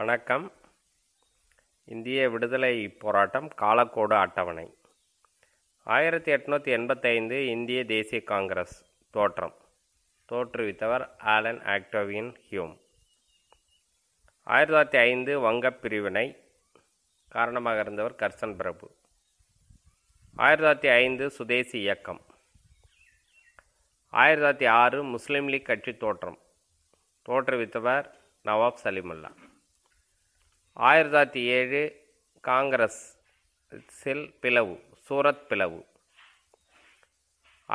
வணக்கம் இந்திய விடுதலை போராட்டம் காலக்கோடு அட்டவணை ஆயிரத்தி எட்நூற்றி எண்பத்தைந்து இந்திய தேசிய காங்கிரஸ் தோற்றம் தோற்றுவித்தவர் ஆலன் ஆக்டோவியன் ஹியூம் ஆயிரத்தி தொள்ளாயிரத்தி ஐந்து வங்கப் பிரிவினை காரணமாக இருந்தவர் கர்சன் பிரபு ஆயிரத்தி தொள்ளாயிரத்தி ஐந்து சுதேசி இயக்கம் ஆயிரத்தி தொள்ளாயிரத்தி ஆறு முஸ்லீம் லீக் கட்சி தோற்றம் தோற்றுவித்தவர் நவாப் சலீமுல்லா ஆயிரத்தி தொள்ளாயிரத்தி ஏழு காங்கிரஸ் செல் பிளவு சூரத் பிளவு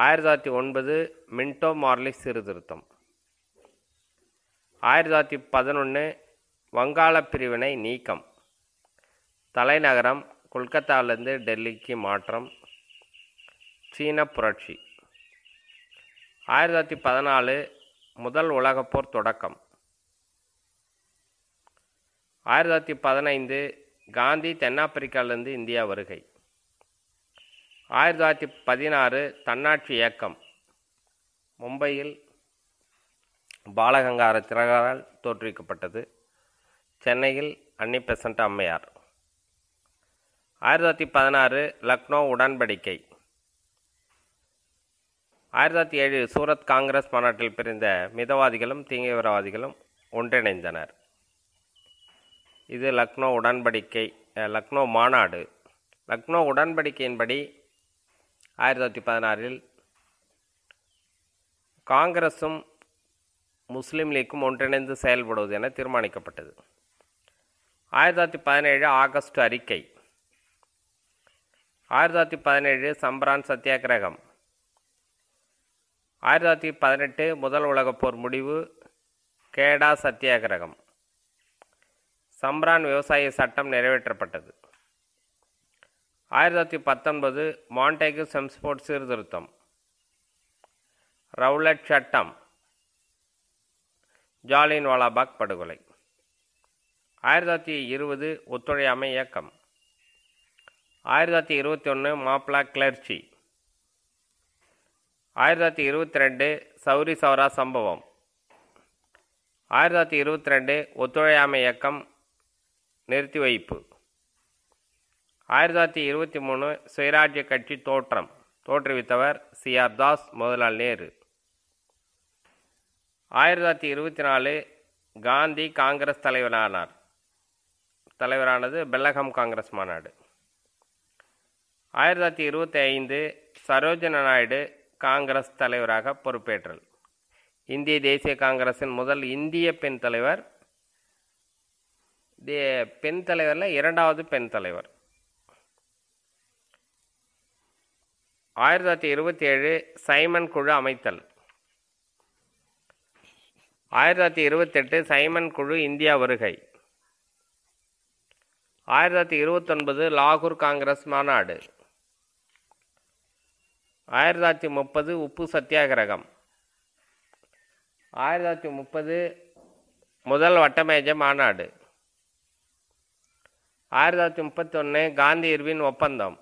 ஆயிரத்தி தொள்ளாயிரத்தி ஒன்பது மின்டோ மார்லி சீர்திருத்தம் ஆயிரத்தி தொள்ளாயிரத்தி பதினொன்று வங்காள பிரிவினை நீக்கம் தலைநகரம் கொல்கத்தாவிலிருந்து டெல்லிக்கு மாற்றம் சீன புரட்சி ஆயிரத்தி தொள்ளாயிரத்தி பதினாலு முதல் உலகப்போர் தொடக்கம் ஆயிரத்தி தொள்ளாயிரத்தி பதினைந்து காந்தி தென்னாப்பிரிக்காவிலிருந்து இந்தியா வருகை ஆயிரத்தி தொள்ளாயிரத்தி பதினாறு தன்னாட்சி இயக்கம் மும்பையில் பாலகங்கார திலகரால் தோற்றுவிக்கப்பட்டது சென்னையில் அன்னிபெசன்ட் அம்மையார் ஆயிரத்தி தொள்ளாயிரத்தி பதினாறு லக்னோ உடன்படிக்கை ஆயிரத்தி தொள்ளாயிரத்தி ஏழு சூரத் காங்கிரஸ் மாநாட்டில் பிரிந்த மிதவாதிகளும் தீங்கவிரவாதிகளும் ஒன்றிணைந்தனர் இது லக்னோ உடன்படிக்கை லக்னோ மாநாடு லக்னோ உடன்படிக்கையின்படி ஆயிரத்தி தொள்ளாயிரத்தி பதினாறில் காங்கிரஸும் முஸ்லீம் லீக்கும் ஒன்றிணைந்து செயல்படுவது என தீர்மானிக்கப்பட்டது ஆயிரத்தி தொள்ளாயிரத்தி பதினேழு ஆகஸ்ட் அறிக்கை ஆயிரத்தி தொள்ளாயிரத்தி பதினேழு சம்பரான் சத்தியாகிரகம் ஆயிரத்தி தொள்ளாயிரத்தி பதினெட்டு முதல் போர் முடிவு கேடா சத்தியாகிரகம் சம்ரான் விவசாய சட்டம் நிறைவேற்றப்பட்டது ஆயிரத்தி தொள்ளாயிரத்தி பத்தொன்பது மாண்டேகு செம்ஸ்போர்ட் சீர்திருத்தம் ரவுலட் சட்டம் ஜாலின் வாலாபாக் படுகொலை ஆயிரத்தி தொள்ளாயிரத்தி இருபது ஒத்துழையாமை இயக்கம் ஆயிரத்தி தொள்ளாயிரத்தி இருபத்தி ஒன்று மாப்ளா கிளர்ச்சி ஆயிரத்தி தொள்ளாயிரத்தி இருபத்தி ரெண்டு சௌரி சௌரா சம்பவம் ஆயிரத்தி தொள்ளாயிரத்தி இருபத்தி ரெண்டு ஒத்துழையாமை இயக்கம் நிறுத்தி வைப்பு ஆயிரத்தி தொள்ளாயிரத்தி இருபத்தி மூணு சுயராஜ்ய கட்சி தோற்றம் தோற்றுவித்தவர் சி ஆர் தாஸ் மோதிலால் நேரு ஆயிரத்தி தொள்ளாயிரத்தி இருபத்தி நாலு காந்தி காங்கிரஸ் தலைவரானார் தலைவரானது பெல்லகம் காங்கிரஸ் மாநாடு ஆயிரத்தி தொள்ளாயிரத்தி இருபத்தி ஐந்து சரோஜன நாயுடு காங்கிரஸ் தலைவராக பொறுப்பேற்றல் இந்திய தேசிய காங்கிரஸின் முதல் இந்திய பெண் தலைவர் பெண் தலைவரில் இரண்டாவது பெண் தலைவர் ஆயிரத்தி தொள்ளாயிரத்தி இருபத்தி ஏழு சைமன் குழு அமைத்தல் ஆயிரத்தி தொள்ளாயிரத்தி இருபத்தெட்டு சைமன் குழு இந்தியா வருகை ஆயிரத்தி தொள்ளாயிரத்தி இருபத்தொன்பது லாகூர் காங்கிரஸ் மாநாடு ஆயிரத்தி தொள்ளாயிரத்தி முப்பது உப்பு சத்தியாகிரகம் ஆயிரத்தி தொள்ளாயிரத்தி முப்பது முதல் வட்டமேஜ மாநாடு ஆயிரத்தி தொள்ளாயிரத்தி முப்பத்தொன்று காந்தி இர்வின் ஒப்பந்தம்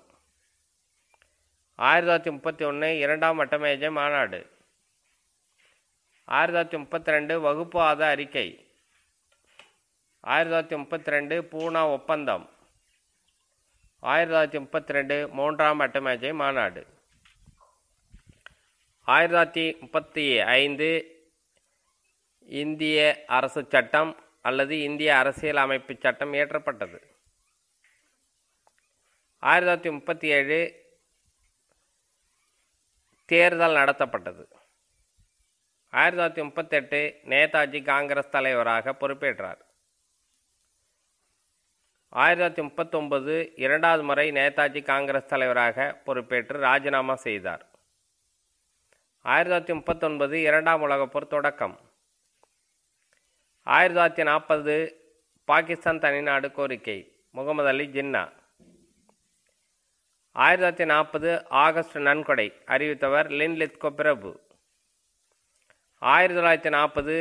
ஆயிரத்தி தொள்ளாயிரத்தி முப்பத்தி ஒன்று இரண்டாம் வட்டமேஜ மாநாடு ஆயிரத்தி தொள்ளாயிரத்தி முப்பத்தி ரெண்டு வகுப்புவாத அறிக்கை ஆயிரத்தி தொள்ளாயிரத்தி முப்பத்தி ரெண்டு பூனா ஒப்பந்தம் ஆயிரத்தி தொள்ளாயிரத்தி முப்பத்தி ரெண்டு மூன்றாம் வட்டமேஜை மாநாடு ஆயிரத்தி தொள்ளாயிரத்தி முப்பத்தி ஐந்து இந்திய அரசு சட்டம் அல்லது இந்திய அரசியல் அமைப்பு சட்டம் இயற்றப்பட்டது ஆயிரத்தி தொள்ளாயிரத்தி முப்பத்தி ஏழு தேர்தல் நடத்தப்பட்டது ஆயிரத்தி தொள்ளாயிரத்தி முப்பத்தெட்டு நேதாஜி காங்கிரஸ் தலைவராக பொறுப்பேற்றார் ஆயிரத்தி தொள்ளாயிரத்தி முப்பத்தொன்பது இரண்டாவது முறை நேதாஜி காங்கிரஸ் தலைவராக பொறுப்பேற்று ராஜினாமா செய்தார் ஆயிரத்தி தொள்ளாயிரத்தி முப்பத்தொன்பது இரண்டாம் உலகப் போர் தொடக்கம் ஆயிரத்தி தொள்ளாயிரத்தி நாற்பது பாகிஸ்தான் தனிநாடு கோரிக்கை முகமது அலி ஜின்னா ஆயிரத்தி தொள்ளாயிரத்தி நாற்பது ஆகஸ்ட் நன்கொடை அறிவித்தவர் லின்லித்கோ பிரபு ஆயிரத்தி தொள்ளாயிரத்தி நாற்பது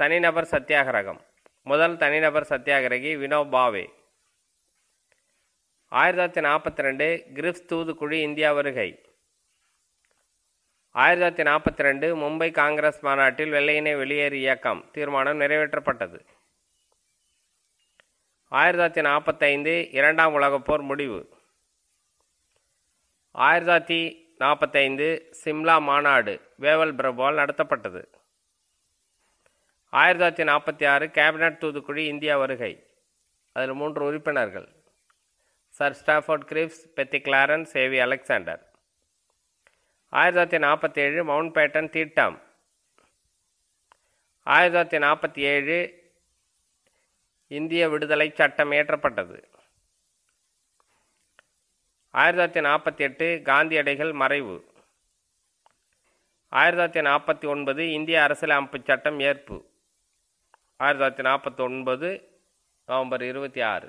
தனிநபர் சத்தியாகிரகம் முதல் தனிநபர் சத்தியாகிரகி வினோ பாவே ஆயிரத்தி தொள்ளாயிரத்தி நாற்பத்தி ரெண்டு கிரிப்ஸ் தூதுக்குழு இந்தியா வருகை ஆயிரத்தி தொள்ளாயிரத்தி நாற்பத்தி ரெண்டு மும்பை காங்கிரஸ் மாநாட்டில் வெள்ளையினை வெளியேறு இயக்கம் தீர்மானம் நிறைவேற்றப்பட்டது ஆயிரத்தி தொள்ளாயிரத்தி நாற்பத்தைந்து இரண்டாம் உலகப்போர் முடிவு ஆயிரத்தி தொள்ளாயிரத்தி நாற்பத்தைந்து சிம்லா மாநாடு வேவல் பிரபுவால் நடத்தப்பட்டது ஆயிரத்தி தொள்ளாயிரத்தி நாற்பத்தி ஆறு கேபினட் தூதுக்குழி இந்தியா வருகை அதில் மூன்று உறுப்பினர்கள் sir Stafford Cripps Pethick Lawrence A V Alexander ஆயிரத்தி தொள்ளாயிரத்தி நாற்பத்தி ஏழு மவுண்ட் பேட்டன் தீட்டாம் ஆயிரத்தி தொள்ளாயிரத்தி நாற்பத்தி ஏழு இந்திய விடுதலை சட்டம் இயற்றப்பட்டது ஆயிரத்தி தொள்ளாயிரத்தி நாற்பத்தி எட்டு காந்தியடைகள் மறைவு ஆயிரத்தி தொள்ளாயிரத்தி நாற்பத்தி ஒன்பது இந்திய அரசியலமைப்பு சட்டம் ஏற்பு ஆயிரத்தி தொள்ளாயிரத்தி நாற்பத்தி ஒன்பது நவம்பர் இருபத்தி ஆறு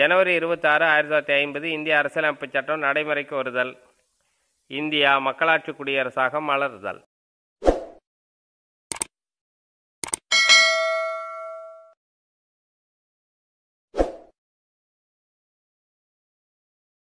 ஜனவரி இருபத்தாறு ஆயிரத்தி தொள்ளாயிரத்தி ஐம்பது இந்திய அரசியலமைப்பு சட்டம் நடைமுறைக்கு வருதல் இந்தியா மக்களாட்சி குடியரசாக மலர்தல்